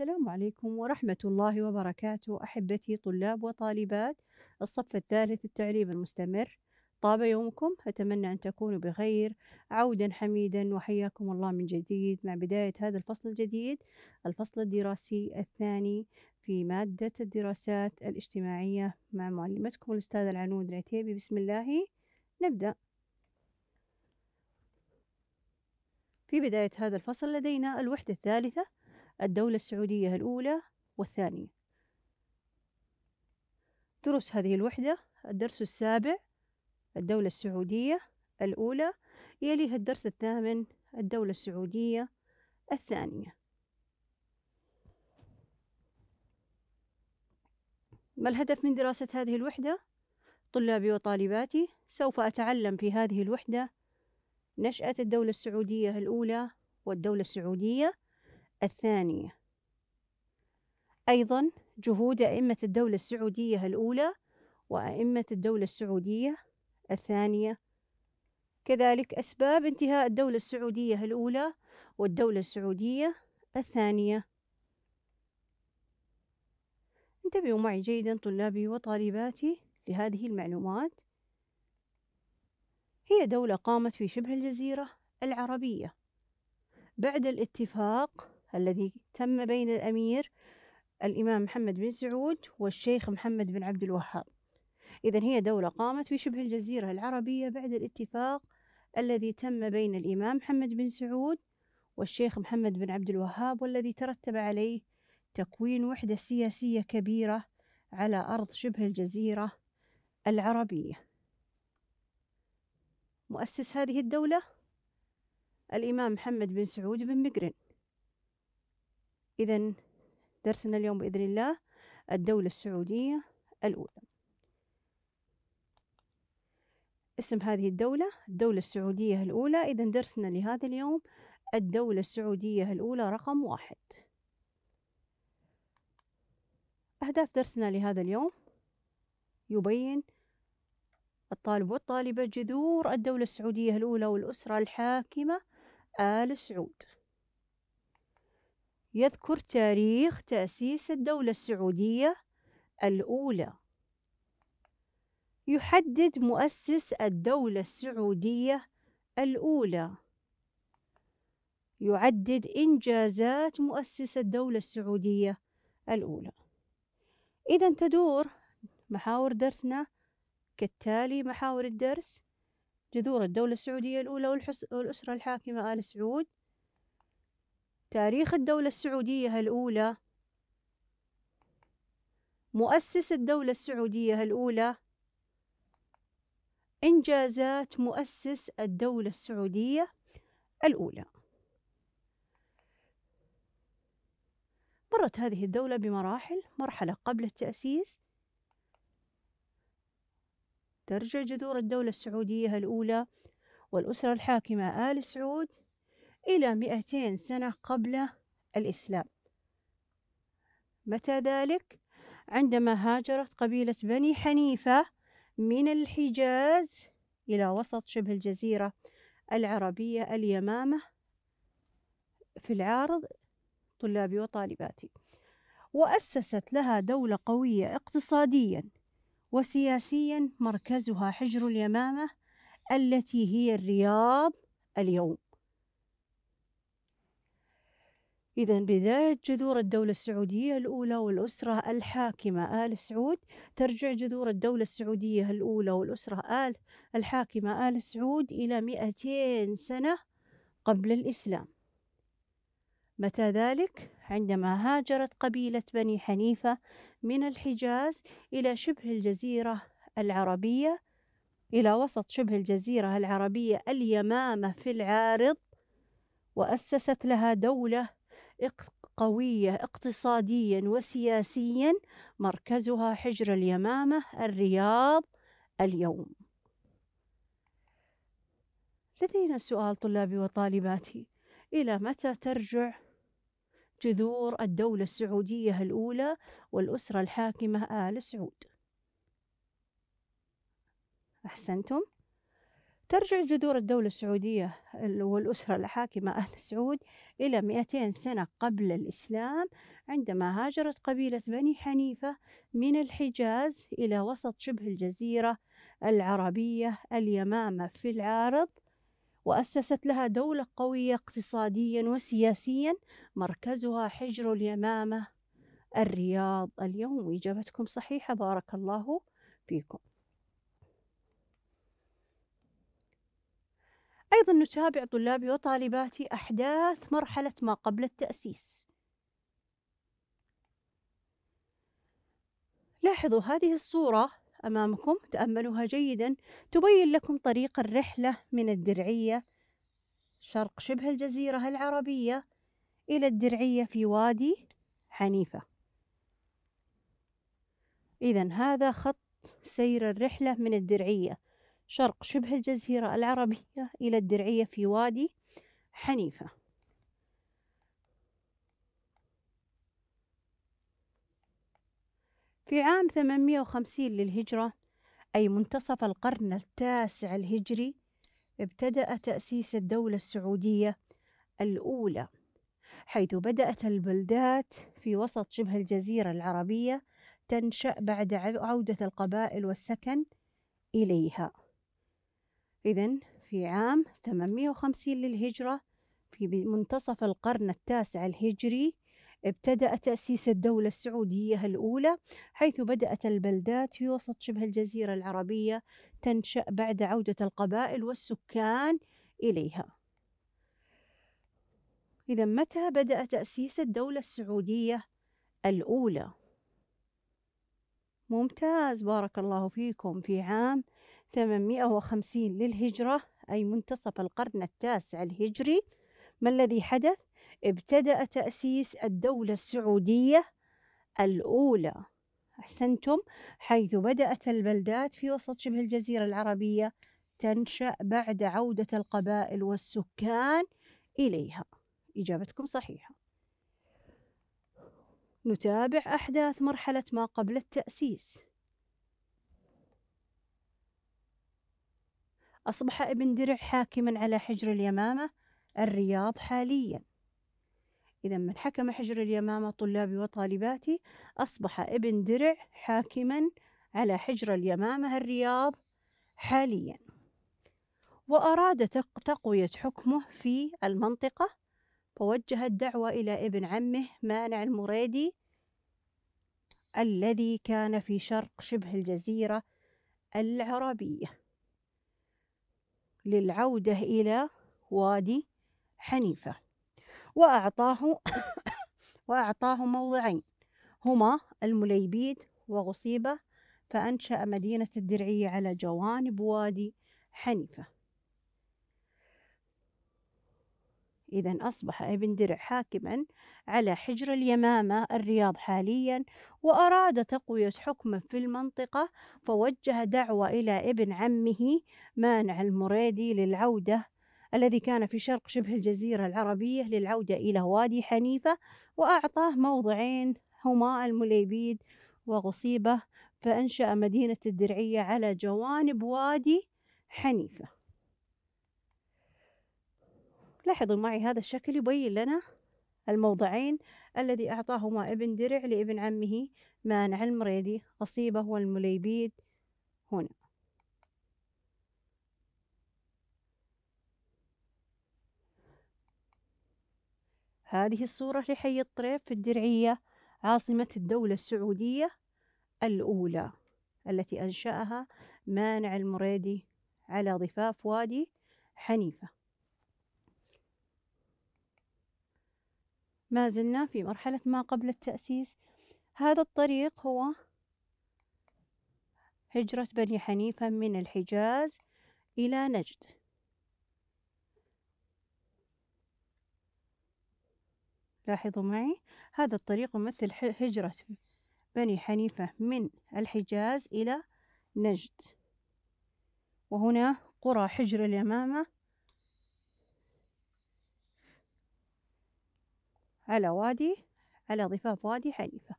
السلام عليكم ورحمة الله وبركاته أحبتي طلاب وطالبات الصف الثالث التعليم المستمر طاب يومكم أتمنى أن تكونوا بخير عودا حميدا وحياكم الله من جديد مع بداية هذا الفصل الجديد الفصل الدراسي الثاني في مادة الدراسات الاجتماعية مع معلمتكم الأستاذة العنود العتيبي بسم الله نبدأ في بداية هذا الفصل لدينا الوحدة الثالثة الدولة السعودية الأولى والثانية دروس هذه الوحدة الدرس السابع الدولة السعودية الأولى يليها الدرس الثامن الدولة السعودية الثانية ما الهدف من دراسة هذه الوحدة؟ طلابي وطالباتي سوف أتعلم في هذه الوحدة نشأة الدولة السعودية الأولى والدولة السعودية الثانية أيضا جهود أئمة الدولة السعودية الأولى وأئمة الدولة السعودية الثانية كذلك أسباب انتهاء الدولة السعودية الأولى والدولة السعودية الثانية انتبهوا معي جيدا طلابي وطالباتي لهذه المعلومات هي دولة قامت في شبه الجزيرة العربية بعد الاتفاق الذي تم بين الأمير الإمام محمد بن سعود والشيخ محمد بن عبد الوهاب إذا هي دولة قامت في شبه الجزيرة العربية بعد الاتفاق الذي تم بين الإمام محمد بن سعود والشيخ محمد بن عبد الوهاب والذي ترتب عليه تكوين وحدة سياسية كبيرة على أرض شبه الجزيرة العربية مؤسس هذه الدولة الإمام محمد بن سعود بن مقرن إذا درسنا اليوم بإذن الله الدولة السعودية الأولى اسم هذه الدولة الدولة السعودية الأولى إذا درسنا لهذا اليوم الدولة السعودية الأولى رقم واحد أهداف درسنا لهذا اليوم يبين الطالب والطالبة جذور الدولة السعودية الأولى والأسرة الحاكمة آل سعود يذكر تاريخ تأسيس الدولة السعودية الأولى يحدد مؤسس الدولة السعودية الأولى يعدد إنجازات مؤسس الدولة السعودية الأولى إذا تدور محاور درسنا كالتالي محاور الدرس جذور الدولة السعودية الأولى والأسرة الحاكمة آل سعود تاريخ الدولة السعودية الأولى مؤسس الدولة السعودية الأولى إنجازات مؤسس الدولة السعودية الأولى مرت هذه الدولة بمراحل مرحلة قبل التأسيس ترجع جذور الدولة السعودية الأولى والأسرة الحاكمة آل سعود إلى 200 سنة قبل الإسلام متى ذلك؟ عندما هاجرت قبيلة بني حنيفة من الحجاز إلى وسط شبه الجزيرة العربية اليمامة في العارض طلابي وطالباتي وأسست لها دولة قوية اقتصاديا وسياسيا مركزها حجر اليمامة التي هي الرياض اليوم إذا بداية جذور الدولة السعودية الأولى والأسرة الحاكمة آل سعود ترجع جذور الدولة السعودية الأولى والأسرة آل الحاكمة آل سعود إلى 200 سنة قبل الإسلام متى ذلك؟ عندما هاجرت قبيلة بني حنيفة من الحجاز إلى شبه الجزيرة العربية إلى وسط شبه الجزيرة العربية اليمامة في العارض وأسست لها دولة قوية اقتصاديا وسياسيا مركزها حجر اليمامة الرياض اليوم لدينا سؤال طلابي وطالباتي إلى متى ترجع جذور الدولة السعودية الأولى والأسرة الحاكمة آل سعود أحسنتم؟ ترجع جذور الدولة السعودية والأسرة الحاكمة أهل سعود إلى 200 سنة قبل الإسلام عندما هاجرت قبيلة بني حنيفة من الحجاز إلى وسط شبه الجزيرة العربية اليمامة في العارض وأسست لها دولة قوية اقتصاديا وسياسيا مركزها حجر اليمامة الرياض اليوم إجابتكم صحيحة بارك الله فيكم أيضا نتابع طلابي وطالباتي أحداث مرحلة ما قبل التأسيس لاحظوا هذه الصورة أمامكم تأملوها جيدا تبين لكم طريق الرحلة من الدرعية شرق شبه الجزيرة العربية إلى الدرعية في وادي حنيفة إذا هذا خط سير الرحلة من الدرعية شرق شبه الجزيرة العربية إلى الدرعية في وادي حنيفة في عام 850 للهجرة أي منتصف القرن التاسع الهجري ابتدأ تأسيس الدولة السعودية الأولى حيث بدأت البلدات في وسط شبه الجزيرة العربية تنشأ بعد عودة القبائل والسكن إليها إذا في عام 850 للهجرة في منتصف القرن التاسع الهجري ابتدأ تأسيس الدولة السعودية الأولى حيث بدأت البلدات في وسط شبه الجزيرة العربية تنشأ بعد عودة القبائل والسكان إليها إذا متى بدأ تأسيس الدولة السعودية الأولى؟ ممتاز بارك الله فيكم في عام 850 للهجرة أي منتصف القرن التاسع الهجري ما الذي حدث؟ ابتدأ تأسيس الدولة السعودية الأولى أحسنتم حيث بدأت البلدات في وسط شبه الجزيرة العربية تنشأ بعد عودة القبائل والسكان إليها إجابتكم صحيحة نتابع أحداث مرحلة ما قبل التأسيس أصبح ابن درع حاكما على حجر اليمامة الرياض حاليا إذا من حكم حجر اليمامة طلابي وطالباتي أصبح ابن درع حاكما على حجر اليمامة الرياض حاليا وأراد تقوية حكمه في المنطقة فوجه الدعوة إلى ابن عمه مانع المريدي الذي كان في شرق شبه الجزيرة العربية للعودة إلى وادي حنيفة وأعطاه وأعطاه موضعين هما المليبيد وغصيبة فأنشأ مدينة الدرعية على جوانب وادي حنيفة إذا أصبح ابن درع حاكما على حجر اليمامة الرياض حاليا وأراد تقوية حكمه في المنطقة فوجه دعوة إلى ابن عمه مانع المريدي للعودة الذي كان في شرق شبه الجزيرة العربية للعودة إلى وادي حنيفة وأعطاه موضعين هما المليبيد وغصيبة فأنشأ مدينة الدرعية على جوانب وادي حنيفة لاحظوا معي هذا الشكل يبين لنا الموضعين الذي أعطاهما ابن درع لابن عمه مانع المريدي قصيبة والمليبيد هنا هذه الصورة لحي الطريف في الدرعية عاصمة الدولة السعودية الأولى التي أنشأها مانع المريدي على ضفاف وادي حنيفة ما زلنا في مرحلة ما قبل التأسيس هذا الطريق هو هجرة بني حنيفة من الحجاز إلى نجد لاحظوا معي هذا الطريق يمثل هجرة بني حنيفة من الحجاز إلى نجد وهنا قرى حجر اليمامة على وادي على ضفاف وادي حنيفة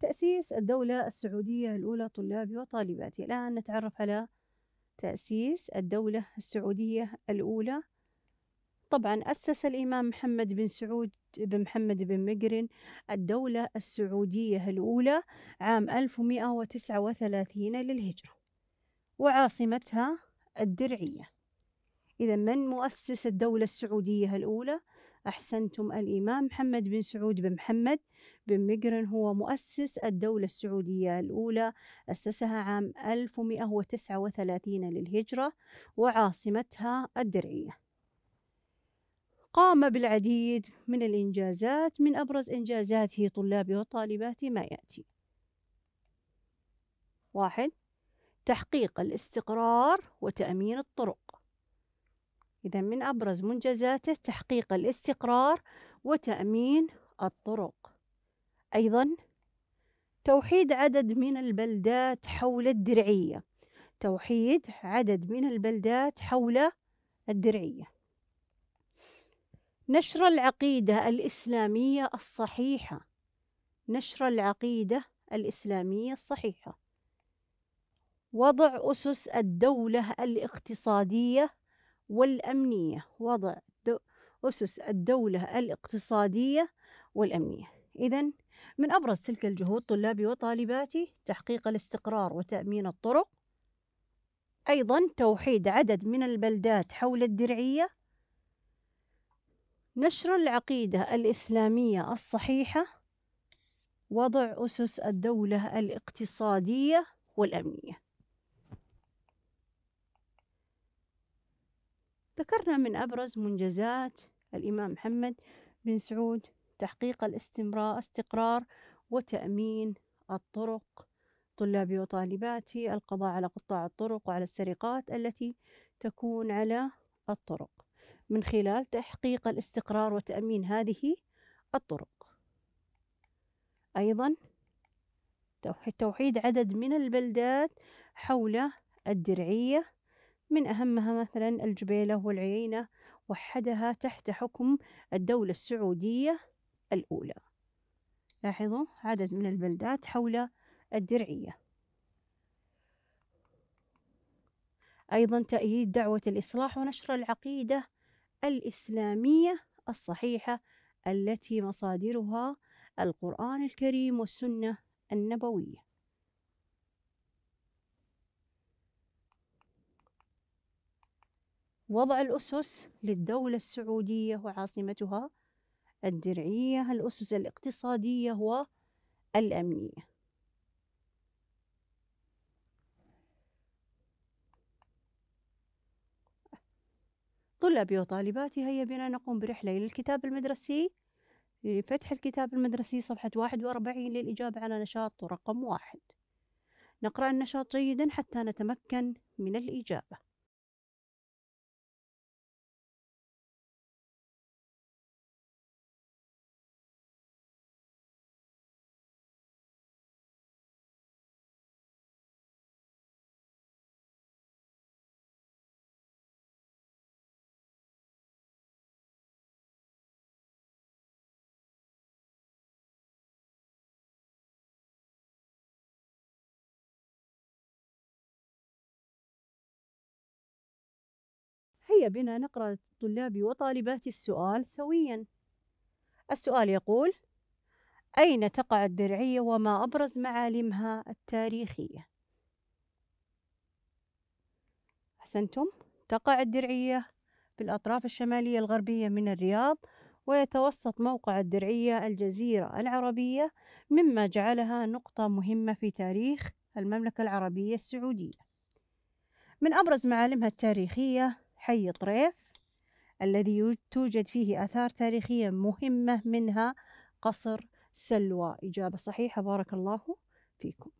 تأسيس الدولة السعودية الأولى طلابي وطالباتي الآن نتعرف على تأسيس الدولة السعودية الأولى طبعا أسس الإمام محمد بن سعود بن محمد بن مقرن الدولة السعودية الأولى عام 1139 للهجرة وعاصمتها الدرعية إذا من مؤسس الدولة السعودية الأولى أحسنتم الإمام محمد بن سعود بن محمد بن مقرن هو مؤسس الدولة السعودية الأولى أسسها عام 1139 للهجرة وعاصمتها الدرعية قام بالعديد من الإنجازات من أبرز إنجازاته طلابه وطالباته ما يأتي واحد تحقيق الاستقرار وتأمين الطرق إذا من أبرز منجزاته تحقيق الاستقرار وتأمين الطرق أيضا توحيد عدد من البلدات حول الدرعية توحيد عدد من البلدات حول الدرعية نشر العقيدة الإسلامية الصحيحة نشر العقيدة الإسلامية الصحيحة وضع أسس الدولة الاقتصادية والأمنية وضع أسس الدولة الاقتصادية والأمنية إذا من أبرز تلك الجهود طلابي وطالباتي تحقيق الاستقرار وتأمين الطرق أيضا توحيد عدد من البلدات حول الدرعية نشر العقيدة الإسلامية الصحيحة وضع أسس الدولة الاقتصادية والأمنية ذكرنا من أبرز منجزات الإمام محمد بن سعود تحقيق الاستمرار استقرار وتأمين الطرق طلابي وطالباتي القضاء على قطاع الطرق وعلى السرقات التي تكون على الطرق من خلال تحقيق الاستقرار وتأمين هذه الطرق أيضا توحيد عدد من البلدات حول الدرعية من أهمها مثلا الجبيلة والعيينة وحدها تحت حكم الدولة السعودية الأولى لاحظوا عدد من البلدات حول الدرعية أيضا تأييد دعوة الإصلاح ونشر العقيدة الإسلامية الصحيحة التي مصادرها القرآن الكريم والسنة النبوية وضع الأسس للدولة السعودية وعاصمتها الدرعية الأسس الاقتصادية والأمنية طلابي وطالباتي هيا بنا نقوم برحلة إلى الكتاب المدرسي لفتح الكتاب المدرسي صفحة واحد وأربعين للإجابة على نشاط رقم واحد نقرأ النشاط جيدا حتى نتمكن من الإجابة هيا بنا نقرأ طلابي وطالباتي السؤال سويا السؤال يقول أين تقع الدرعية وما أبرز معالمها التاريخية؟ أحسنتم تقع الدرعية في الأطراف الشمالية الغربية من الرياض ويتوسط موقع الدرعية الجزيرة العربية مما جعلها نقطة مهمة في تاريخ المملكة العربية السعودية من أبرز معالمها التاريخية حي طريف الذي توجد فيه آثار تاريخية مهمة منها قصر سلوى إجابة صحيحة بارك الله فيكم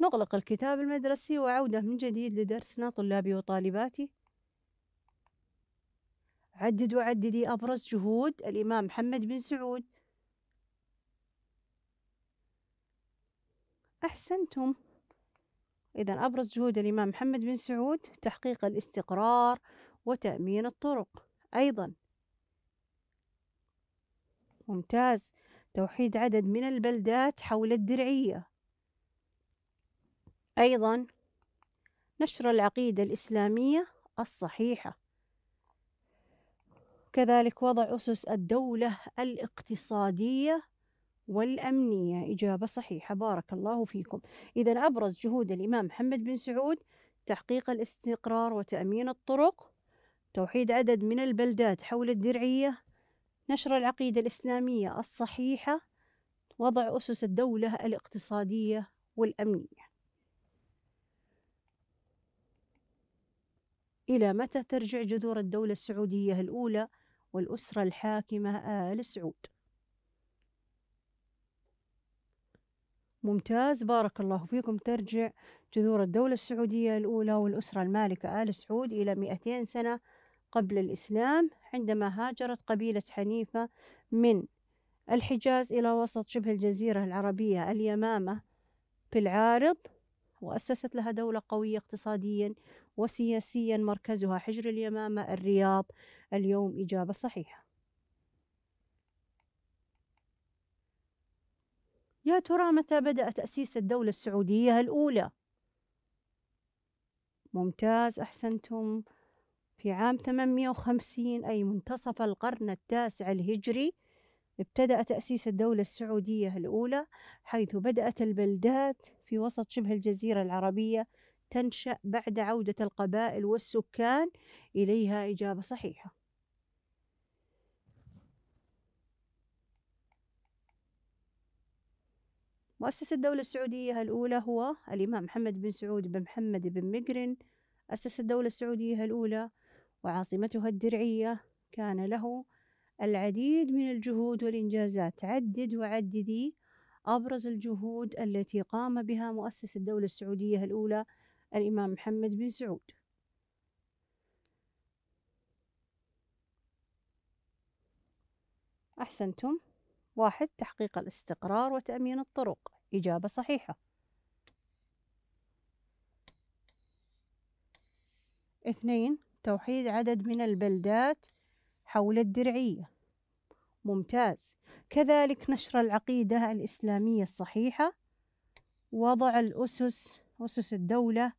نغلق الكتاب المدرسي وعودة من جديد لدرسنا طلابي وطالباتي عدد وعددي أبرز جهود الإمام محمد بن سعود أحسنتم إذا أبرز جهود الإمام محمد بن سعود تحقيق الاستقرار وتأمين الطرق أيضا ممتاز توحيد عدد من البلدات حول الدرعية أيضا نشر العقيدة الإسلامية الصحيحة كذلك وضع أسس الدولة الاقتصادية والأمنية إجابة صحيحة بارك الله فيكم إذا أبرز جهود الإمام محمد بن سعود تحقيق الاستقرار وتأمين الطرق توحيد عدد من البلدات حول الدرعية نشر العقيدة الإسلامية الصحيحة وضع أسس الدولة الاقتصادية والأمنية إلى متى ترجع جذور الدولة السعودية الأولى والأسرة الحاكمة آل سعود؟ ممتاز بارك الله فيكم ترجع جذور الدولة السعودية الأولى والأسرة المالكة آل سعود إلى 200 سنة قبل الإسلام عندما هاجرت قبيلة حنيفة من الحجاز إلى وسط شبه الجزيرة العربية اليمامة في العارض وأسست لها دولة قوية اقتصاديا وسياسيا مركزها حجر اليمامة الرياض اليوم إجابة صحيحة يا ترى متى بدأ تأسيس الدولة السعودية الأولى؟ ممتاز أحسنتم في عام 850 أي منتصف القرن التاسع الهجري ابتدأ تأسيس الدولة السعودية الأولى حيث بدأت البلدات في وسط شبه الجزيرة العربية تنشأ بعد عودة القبائل والسكان إليها إجابة صحيحة مؤسس الدولة السعودية الأولى هو الإمام محمد بن سعود بن محمد بن مقرن أسس الدولة السعودية الأولى وعاصمتها الدرعية كان له العديد من الجهود والإنجازات عدد وعددي أبرز الجهود التي قام بها مؤسس الدولة السعودية الأولى الإمام محمد بن سعود أحسنتم واحد تحقيق الاستقرار وتأمين الطرق إجابة صحيحة اثنين توحيد عدد من البلدات حول الدرعية ممتاز كذلك نشر العقيدة الإسلامية الصحيحة وضع الأسس أسس الدولة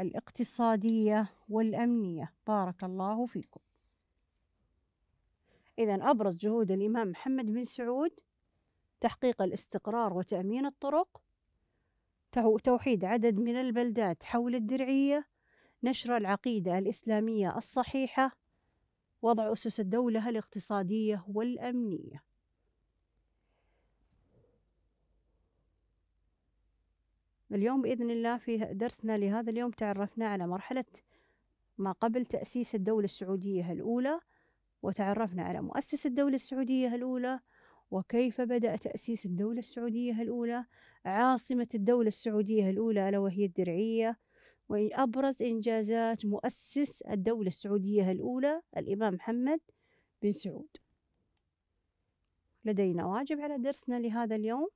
الاقتصادية والأمنية بارك الله فيكم إذا أبرز جهود الإمام محمد بن سعود تحقيق الاستقرار وتأمين الطرق توحيد عدد من البلدات حول الدرعية نشر العقيدة الإسلامية الصحيحة وضع أسس الدولة الاقتصادية والأمنية اليوم بإذن الله في درسنا لهذا اليوم تعرفنا على مرحلة ما قبل تأسيس الدولة السعودية الأولى وتعرفنا على مؤسس الدولة السعودية الأولى وكيف بدأ تأسيس الدولة السعودية الأولى عاصمة الدولة السعودية الأولى ألا وهي الدرعية وأبرز إنجازات مؤسس الدولة السعودية الأولى الإمام محمد بن سعود لدينا واجب على درسنا لهذا اليوم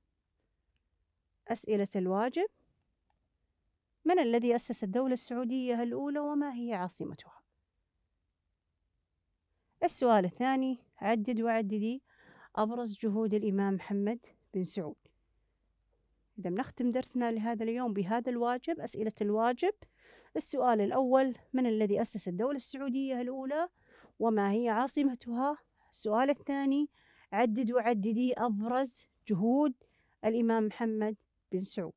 أسئلة الواجب من الذي أسس الدولة السعودية الأولى وما هي عاصمتها؟ السؤال الثاني عدد وعددي أبرز جهود الإمام محمد بن سعود إذا بنختم درسنا لهذا اليوم بهذا الواجب أسئلة الواجب السؤال الأول من الذي أسس الدولة السعودية الأولى وما هي عاصمتها السؤال الثاني عدد وعددي أبرز جهود الإمام محمد بن سعود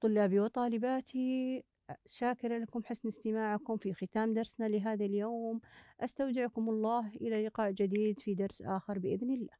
طلابي وطالباتي شاكرة لكم حسن استماعكم في ختام درسنا لهذا اليوم أستودعكم الله إلى لقاء جديد في درس آخر بإذن الله